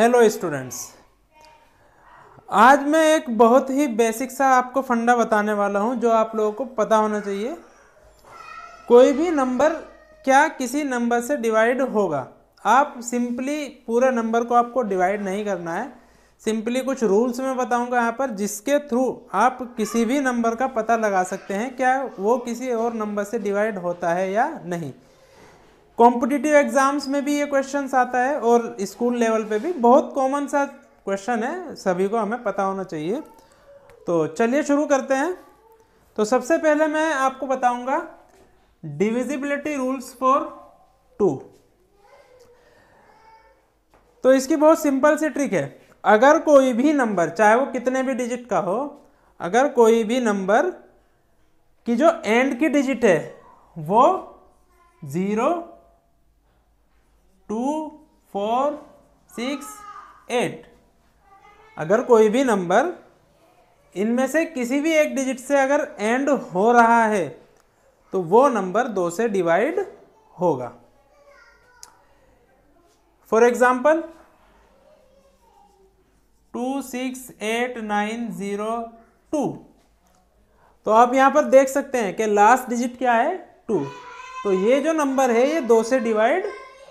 hello students आज मैं एक बहुत ही बेसिक सा आपको फंडा बताने वाला हूं जो आप लोगों को पता होना चाहिए कोई भी नंबर क्या किसी नंबर से डिवाइड होगा आप सिंपली पूरे नंबर को आपको डिवाइड नहीं करना है सिंपली कुछ रूल्स में बताऊंगा यहाँ पर जिसके थ्रू आप किसी भी नंबर का पता लगा सकते हैं क्या वो किसी और नंबर से डिवाइड होता है या नहीं कॉम्पिटिटिव एग्जाम्स में भी ये क्वेश्चन आता है और स्कूल लेवल पे भी बहुत कॉमन सा क्वेश्चन है सभी को हमें पता होना चाहिए तो चलिए शुरू करते हैं तो सबसे पहले मैं आपको बताऊंगा डिविजिबिलिटी रूल्स फॉर टू तो इसकी बहुत सिंपल सी ट्रिक है अगर कोई भी नंबर चाहे वो कितने भी डिजिट का हो अगर कोई भी नंबर की जो एंड की डिजिट है वो zero two four six eight अगर कोई भी नंबर इनमें से किसी भी एक डिजिट से अगर एंड हो रहा है तो वो नंबर दो से डिवाइड होगा for example two six eight nine zero two तो आप यहां पर देख सकते हैं कि लास्ट डिजिट क्या है टू तो ये जो नंबर है ये दो से डिवाइड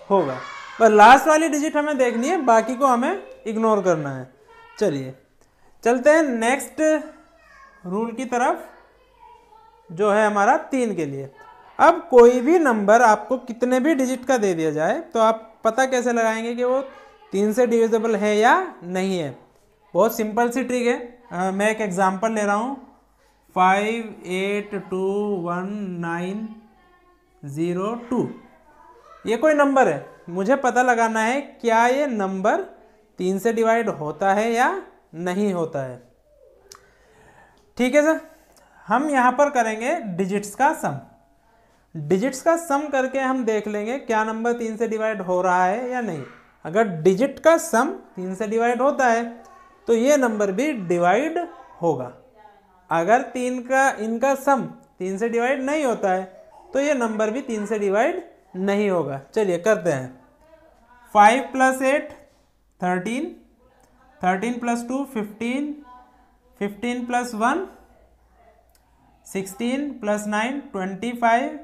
होगा पर लास्ट वाली डिजिट हमें देखनी है बाकी को हमें इग्नोर करना है चलिए चलते हैं नेक्स्ट रूल की तरफ जो है हमारा तीन के लिए अब कोई भी नंबर आपको कितने भी डिजिट का दे दिया जाए तो आप पता कैसे लगाएंगे कि वो तीन से डिविजिबल है या नहीं है बहुत सिंपल सी ट्रिक है आ, मैं एक एग्ज़ाम्पल ले रहा हूँ five eight two one nine zero two ये कोई नंबर है मुझे पता लगाना है क्या ये नंबर तीन से डिवाइड होता है या नहीं होता है ठीक है सर हम यहाँ पर करेंगे डिजिट्स का सम डिजिट्स का सम करके हम देख लेंगे क्या नंबर तीन से डिवाइड हो रहा है या नहीं अगर डिजिट का सम तीन से डिवाइड होता है तो ये नंबर भी डिवाइड होगा अगर तीन का इनका सम तीन से डिवाइड नहीं होता है तो ये नंबर भी तीन से डिवाइड नहीं होगा चलिए करते हैं five plus eight thirteen thirteen plus two fifteen fifteen plus one sixteen plus nine twenty five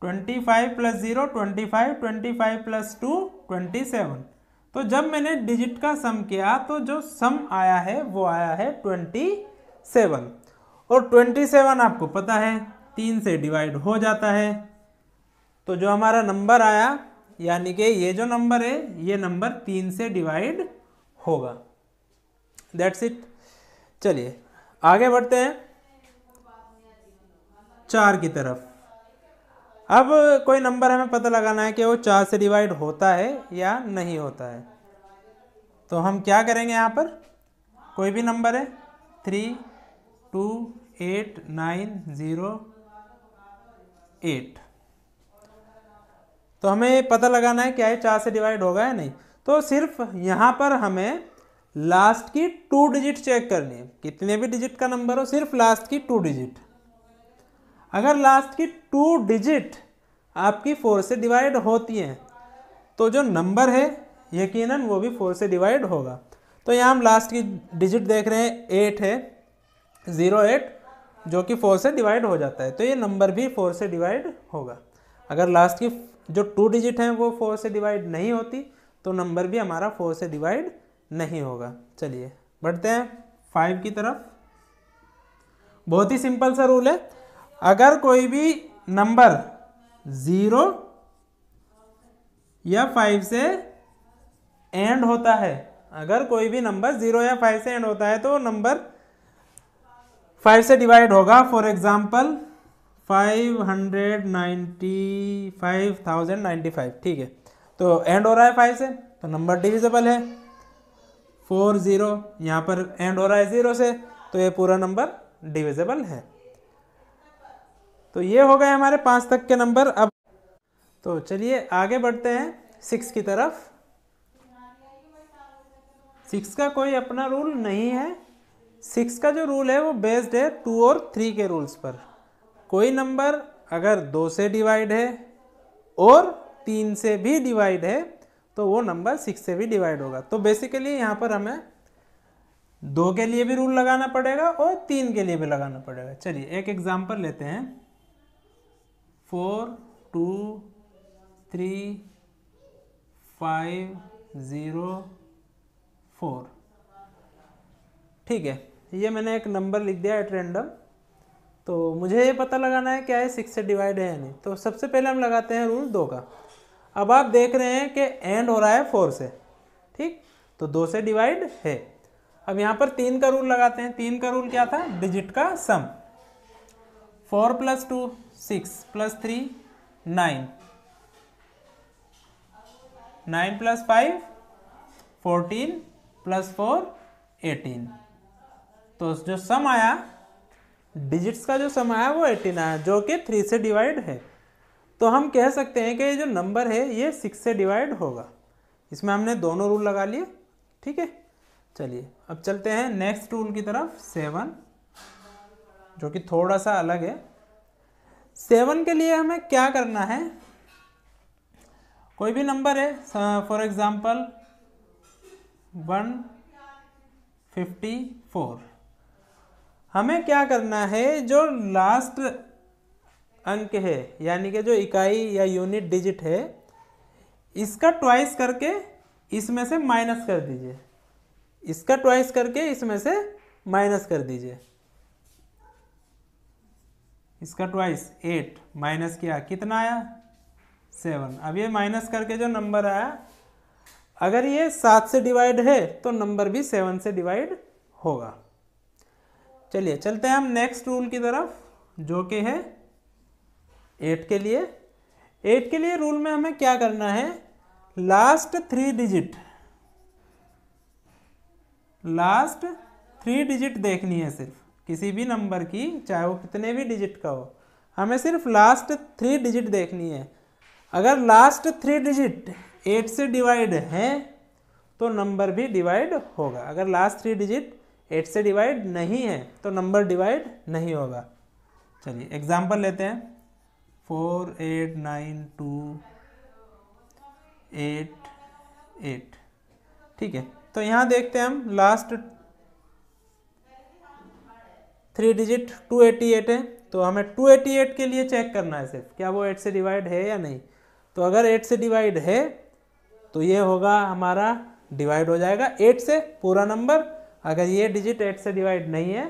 twenty five plus zero twenty five twenty five plus two twenty seven तो जब मैंने डिजिट का सम किया तो जो सम आया है वो आया है ट्वेंटी सेवन और ट्वेंटी सेवन आपको पता है तीन से डिवाइड हो जाता है तो जो हमारा नंबर आया यानी कि ये जो नंबर है ये नंबर तीन से डिवाइड होगा दैट्स इट चलिए आगे बढ़ते हैं चार की तरफ अब कोई नंबर हमें पता लगाना है कि वो चार से डिवाइड होता है या नहीं होता है तो हम क्या करेंगे यहाँ पर कोई भी नंबर है three two eight nine zero eight तो हमें पता लगाना है क्या ये चार से डिवाइड होगा या नहीं तो सिर्फ यहाँ पर हमें लास्ट की टू डिजिट चेक करनी है कितने भी डिजिट का नंबर हो सिर्फ लास्ट की टू डिजिट अगर लास्ट की टू डिजिट आपकी फोर से डिवाइड होती है तो जो नंबर है यकीनन वो भी फोर से डिवाइड होगा तो यहाँ हम लास्ट की डिजिट देख रहे हैं एट है ज़ीरो एट जो कि फोर से डिवाइड हो जाता है तो ये नंबर भी फोर से डिवाइड होगा अगर लास्ट की जो टू डिजिट हैं वो फोर से डिवाइड नहीं होती तो नंबर भी हमारा फोर से डिवाइड नहीं होगा चलिए बढ़ते हैं फाइव की तरफ बहुत ही सिंपल सा रूल है अगर कोई भी नंबर ज़ीरो या फाइव से एंड होता है अगर कोई भी नंबर ज़ीरो या फाइव से एंड होता है तो नंबर फाइव से डिवाइड होगा for example five hundred ninety five thousand ninety five ठीक है तो एंड हो रहा है फाइव से तो नंबर डिविजिबल है फोर ज़ीरो यहाँ पर एंड हो रहा है ज़ीरो से तो ये पूरा नंबर डिविजिबल है तो ये हो गए हमारे पाँच तक के नंबर अब तो चलिए आगे बढ़ते हैं सिक्स की तरफ सिक्स का कोई अपना रूल नहीं है सिक्स का जो रूल है वो बेस्ड है टू और थ्री के रूल्स पर कोई नंबर अगर दो से डिवाइड है और तीन से भी डिवाइड है तो वो नंबर सिक्स से भी डिवाइड होगा तो बेसिकली यहाँ पर हमें दो के लिए भी रूल लगाना पड़ेगा और तीन के लिए भी लगाना पड़ेगा चलिए एक एग्जाम्पल लेते हैं four two three five zero four ठीक है ये मैंने एक नंबर लिख दिया एट रैंडम तो मुझे ये पता लगाना है क्या है सिक्स से डिवाइड है या नहीं तो सबसे पहले हम लगाते हैं रूल दो का अब आप देख रहे हैं कि एंड हो रहा है फोर से ठीक तो दो से डिवाइड है अब यहाँ पर तीन का रूल लगाते हैं तीन का रूल क्या था डिजिट का sum four plus two six plus three nine nine plus five fourteen plus four eighteen तो जो सम आया डिजिट्स का जो समय है वो एटीन नाइन जो कि थ्री से डिवाइड है तो हम कह सकते हैं कि ये जो नंबर है ये सिक्स से डिवाइड होगा इसमें हमने दोनों रूल लगा लिए ठीक है चलिए अब चलते हैं नेक्स्ट रूल की तरफ सेवन जो कि थोड़ा सा अलग है सेवन के लिए हमें क्या करना है कोई भी नंबर है for example one fifty four हमें क्या करना है जो लास्ट अंक है यानी कि जो इकाई या यूनिट डिजिट है इसका ट्वाइस करके इसमें से माइनस कर दीजिए इसका ट्वाइस करके इसमें से माइनस कर दीजिए इसका ट्वाइस एट माइनस किया कितना आया सेवन अब ये माइनस करके जो नंबर आया अगर ये सात से डिवाइड है तो नंबर भी सेवन से डिवाइड होगा चलिए चलते हैं हम नेक्स्ट रूल की तरफ जो कि है एट के लिए एट के लिए रूल में हमें क्या करना है last three digit last three digit देखनी है सिर्फ किसी भी नंबर की चाहे वो कितने भी डिजिट का हो हमें सिर्फ लास्ट थ्री डिजिट देखनी है अगर लास्ट थ्री डिजिट एट से डिवाइड है तो नंबर भी डिवाइड होगा अगर लास्ट थ्री डिजिट एट से डिवाइड नहीं है तो नंबर डिवाइड नहीं होगा चलिए एग्जाम्पल लेते हैं four eight nine two eight eight ठीक है तो यहाँ देखते हैं हम last three digit two eighty eight है तो हमें टू एटी एट के लिए चेक करना है सिर्फ क्या वो एट से डिवाइड है या नहीं तो अगर एट से डिवाइड है तो ये होगा हमारा डिवाइड हो जाएगा एट से पूरा नंबर अगर ये डिजिट एट से डिवाइड नहीं है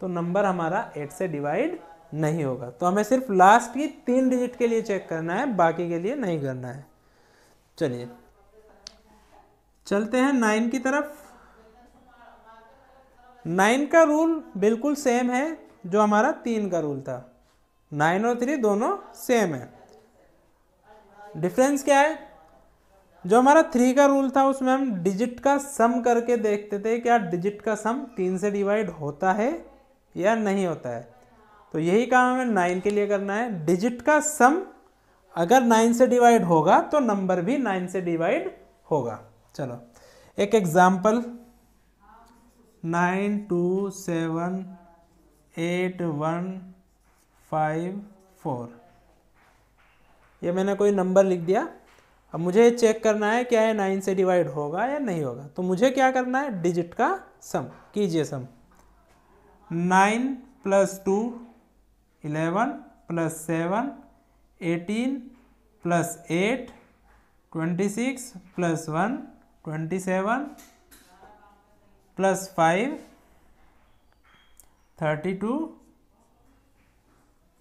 तो नंबर हमारा एट से डिवाइड नहीं होगा तो हमें सिर्फ लास्ट की तीन डिजिट के लिए चेक करना है बाकी के लिए नहीं करना है चलिए चलते हैं नाइन की तरफ नाइन का रूल बिल्कुल सेम है जो हमारा तीन का रूल था नाइन और थ्री दोनों सेम है डिफरेंस क्या है जो हमारा थ्री का रूल था उसमें हम डिजिट का सम करके देखते थे क्या डिजिट का सम तीन से डिवाइड होता है या नहीं होता है तो यही काम हमें नाइन के लिए करना है डिजिट का सम अगर नाइन से डिवाइड होगा तो नंबर भी नाइन से डिवाइड होगा चलो एक example nine two seven eight one five four ये मैंने कोई नंबर लिख दिया अब मुझे चेक करना है क्या ये नाइन से डिवाइड होगा या नहीं होगा तो मुझे क्या करना है डिजिट का सम कीजिए sum nine plus two eleven plus seven eighteen plus eight twenty six plus one twenty seven plus five thirty two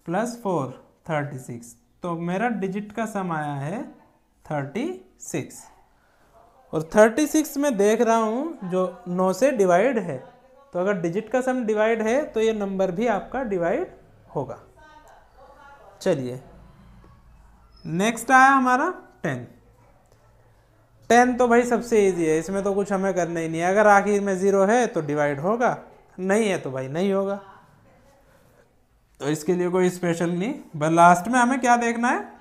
plus four thirty six तो मेरा डिजिट का सम आया है थर्टी सिक्स और थर्टी सिक्स में देख रहा हूँ जो नौ से डिवाइड है तो अगर डिजिट का सम डिवाइड है तो ये नंबर भी आपका डिवाइड होगा चलिए नेक्स्ट आया हमारा टेन टेन तो भाई सबसे इजी है इसमें तो कुछ हमें करना ही नहीं है अगर आखिर में ज़ीरो है तो डिवाइड होगा नहीं है तो भाई नहीं होगा तो इसके लिए कोई स्पेशल नहीं बस लास्ट में हमें क्या देखना है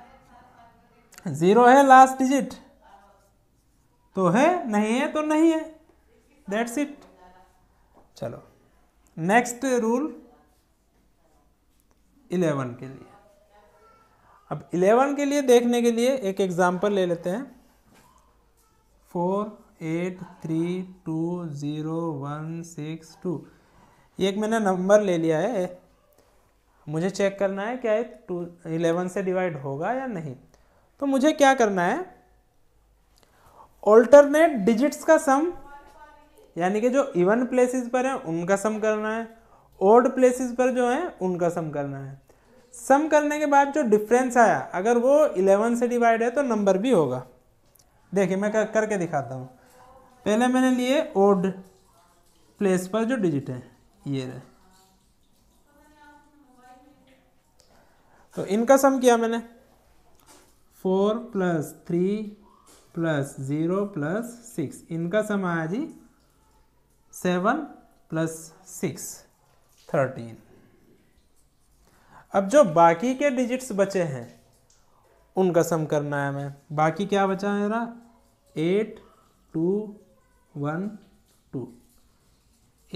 जीरो है लास्ट डिजिट तो है नहीं है तो नहीं है दैट्स इट चलो नेक्स्ट रूल इलेवन के लिए अब इलेवन के लिए देखने के लिए एक एग्जाम्पल ले लेते हैं four eight three two zero one six two ये एक मैंने नंबर ले लिया है मुझे चेक करना है क्या है टू इलेवन से डिवाइड होगा या नहीं तो मुझे क्या करना है ऑल्टरनेट डिजिट्स का सम यानी कि जो इवन प्लेसेस पर हैं उनका सम करना है ओड प्लेसेस पर जो हैं उनका सम करना है सम करने के बाद जो डिफरेंस आया अगर वो इलेवन से डिवाइड है तो नंबर भी होगा देखिए मैं कर, करके दिखाता हूँ पहले मैंने लिए ओड प्लेस पर जो डिजिट है ये रहे तो इनका सम किया मैंने four plus three plus zero plus six इनका सम आया जी सेवन प्लस सिक्स थर्टीन अब जो बाकी के डिजिट्स बचे हैं उनका सम करना है हमें बाकी क्या बचा है मेरा eight two one two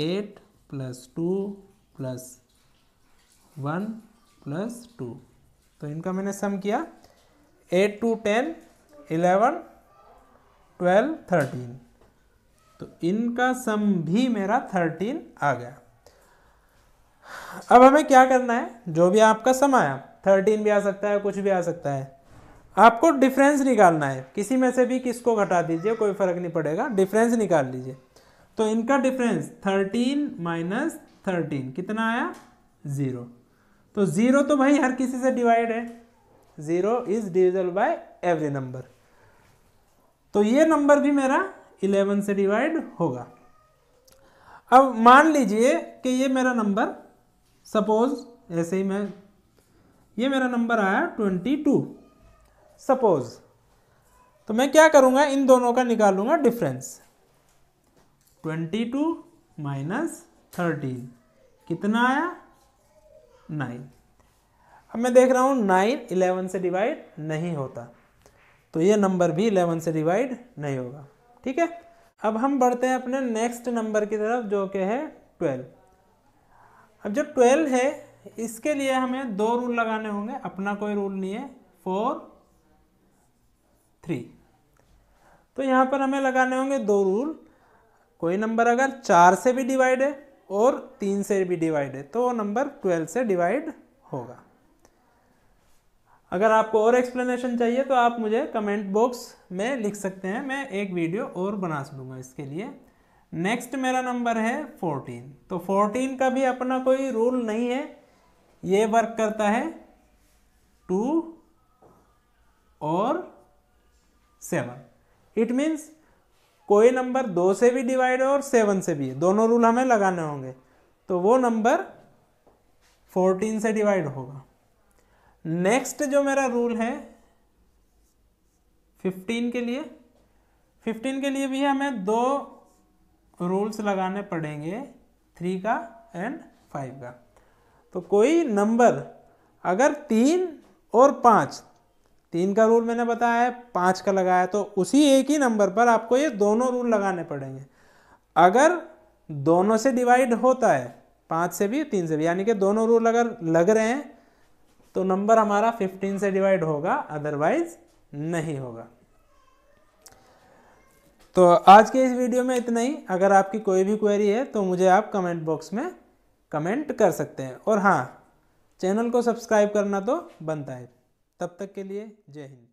eight plus two plus one plus two तो इनका मैंने सम किया eight two ten eleven twelve thirteen तो इनका सम भी मेरा थर्टीन आ गया अब हमें क्या करना है जो भी आपका सम आया थर्टीन भी आ सकता है कुछ भी आ सकता है आपको डिफरेंस निकालना है किसी में से भी किसको घटा दीजिए कोई फर्क नहीं पड़ेगा डिफरेंस निकाल लीजिए तो इनका डिफरेंस थर्टीन माइनस थर्टीन कितना आया ज़ीरो तो ज़ीरो तो भाई हर किसी से डिवाइड है zero is divisible by every number तो ये नंबर भी मेरा इलेवन से डिवाइड होगा अब मान लीजिए कि ये मेरा नंबर सपोज ऐसे ही मैं ये मेरा नंबर आया ट्वेंटी टू सपोज तो मैं क्या करूँगा इन दोनों का निकालूंगा difference twenty two minus thirteen कितना आया नाइन अब मैं देख रहा हूँ नाइन इलेवन से डिवाइड नहीं होता तो ये नंबर भी इलेवन से डिवाइड नहीं होगा ठीक है अब हम बढ़ते हैं अपने नेक्स्ट नंबर की तरफ जो कि है ट्वेल्व अब जो ट्वेल्व है इसके लिए हमें दो रूल लगाने होंगे अपना कोई रूल नहीं है फोर थ्री तो यहाँ पर हमें लगाने होंगे दो रूल कोई नंबर अगर चार से भी डिवाइड है और तीन से भी डिवाइड है तो वो नंबर ट्वेल्व से डिवाइड होगा अगर आपको और एक्सप्लेनेशन चाहिए तो आप मुझे कमेंट बॉक्स में लिख सकते हैं मैं एक वीडियो और बना सकूँगा इसके लिए नेक्स्ट मेरा नंबर है फोर्टीन तो फोर्टीन का भी अपना कोई रूल नहीं है ये वर्क करता है टू और सेवन इट मीन्स कोई नंबर दो से भी डिवाइड है और सेवन से भी है दोनों रूल हमें लगाने होंगे तो वो नंबर फोर्टीन से डिवाइड होगा नेक्स्ट जो मेरा रूल है फिफ्टीन के लिए फिफ्टीन के लिए भी हमें दो रूल्स लगाने पड़ेंगे थ्री का एंड फाइव का तो कोई नंबर अगर तीन और पाँच तीन का रूल मैंने बताया है पाँच का लगाया तो उसी एक ही नंबर पर आपको ये दोनों रूल लगाने पड़ेंगे अगर दोनों से डिवाइड होता है पाँच से भी तीन से भी यानी कि दोनों रूल अगर लग रहे हैं तो नंबर हमारा 15 से डिवाइड होगा अदरवाइज नहीं होगा तो आज के इस वीडियो में इतना ही अगर आपकी कोई भी क्वेरी है तो मुझे आप कमेंट बॉक्स में कमेंट कर सकते हैं और हाँ चैनल को सब्सक्राइब करना तो बनता है तब तक के लिए जय हिंद